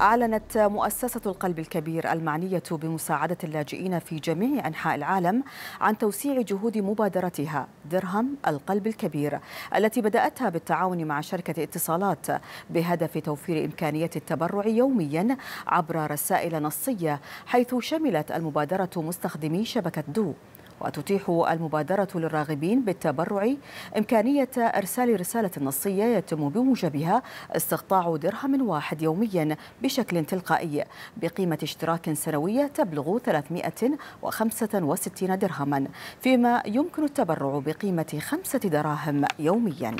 أعلنت مؤسسة القلب الكبير المعنية بمساعدة اللاجئين في جميع أنحاء العالم عن توسيع جهود مبادرتها درهم القلب الكبير التي بدأتها بالتعاون مع شركة اتصالات بهدف توفير إمكانية التبرع يوميا عبر رسائل نصية حيث شملت المبادرة مستخدمي شبكة دو وتتيح المبادرة للراغبين بالتبرع إمكانية إرسال رسالة نصية يتم بموجبها استقطاع درهم واحد يوميا بشكل تلقائي بقيمة اشتراك سنوية تبلغ 365 درهما فيما يمكن التبرع بقيمة خمسة دراهم يوميا